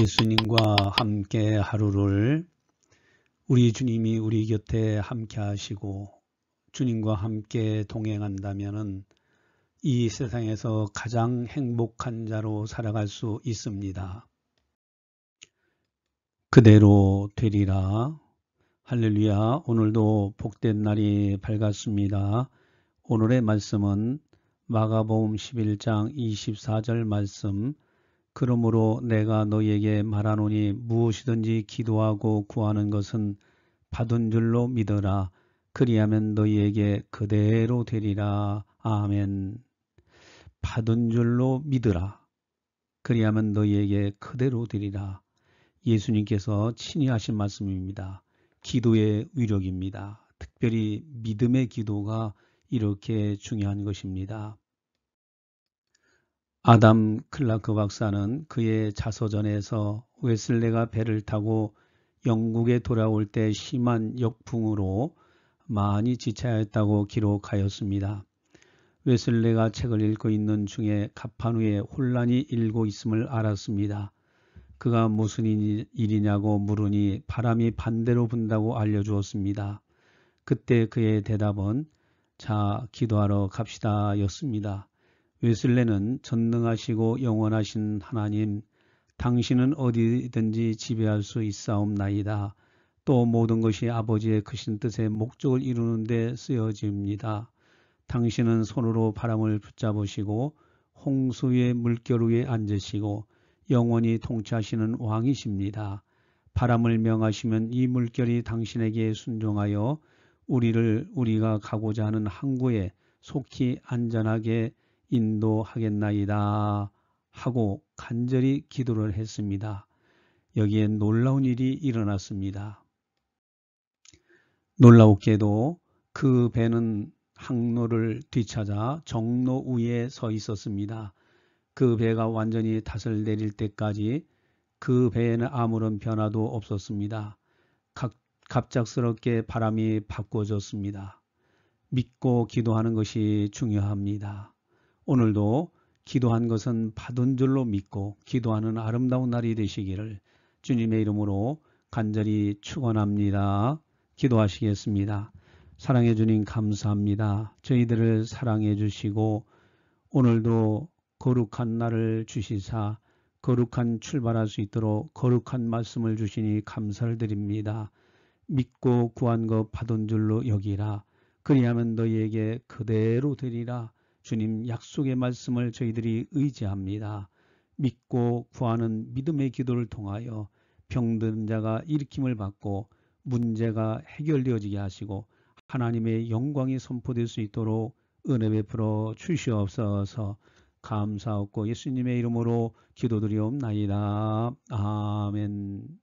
예수님과 함께 하루를 우리 주님이 우리 곁에 함께 하시고 주님과 함께 동행한다면 이 세상에서 가장 행복한 자로 살아갈 수 있습니다. 그대로 되리라. 할렐루야. 오늘도 복된 날이 밝았습니다. 오늘의 말씀은 마가복음 11장 24절 말씀 그러므로 내가 너에게 희 말하노니 무엇이든지 기도하고 구하는 것은 받은 줄로 믿어라. 그리하면 너희에게 그대로 되리라. 아멘. 받은 줄로 믿어라 그리하면 너희에게 그대로 되리라. 예수님께서 친히 하신 말씀입니다. 기도의 위력입니다. 특별히 믿음의 기도가 이렇게 중요한 것입니다. 아담 클라크 박사는 그의 자서전에서 웨슬레가 배를 타고 영국에 돌아올 때 심한 역풍으로 많이 지체하였다고 기록하였습니다. 웨슬레가 책을 읽고 있는 중에 갑판위에 혼란이 일고 있음을 알았습니다. 그가 무슨 일이냐고 물으니 바람이 반대로 분다고 알려주었습니다. 그때 그의 대답은 자 기도하러 갑시다 였습니다. 웨슬레는 전능하시고 영원하신 하나님, 당신은 어디든지 지배할 수 있사옵나이다. 또 모든 것이 아버지의 크신 뜻의 목적을 이루는 데 쓰여집니다. 당신은 손으로 바람을 붙잡으시고 홍수의 물결 위에 앉으시고 영원히 통치하시는 왕이십니다. 바람을 명하시면 이 물결이 당신에게 순종하여 우리를 우리가 가고자 하는 항구에 속히 안전하게 인도하겠나이다 하고 간절히 기도를 했습니다. 여기에 놀라운 일이 일어났습니다. 놀라웠게도 그 배는 항로를 뒤찾아 정로 위에 서 있었습니다. 그 배가 완전히 닷을 내릴 때까지 그 배에는 아무런 변화도 없었습니다. 갑작스럽게 바람이 바꿔졌습니다. 믿고 기도하는 것이 중요합니다. 오늘도 기도한 것은 받은 줄로 믿고 기도하는 아름다운 날이 되시기를 주님의 이름으로 간절히 축원합니다. 기도하시겠습니다. 사랑해 주님 감사합니다. 저희들을 사랑해 주시고 오늘도 거룩한 날을 주시사 거룩한 출발할 수 있도록 거룩한 말씀을 주시니 감사를 드립니다. 믿고 구한 것 받은 줄로 여기라. 그리하면 너희에게 그대로 되리라. 주님 약속의 말씀을 저희들이 의지합니다. 믿고 구하는 믿음의 기도를 통하여 병든 자가 일으킴을 받고 문제가 해결되어지게 하시고 하나님의 영광이 선포될 수 있도록 은혜 베풀어 주시옵소서 감사하고 예수님의 이름으로 기도드리옵나이다. 아멘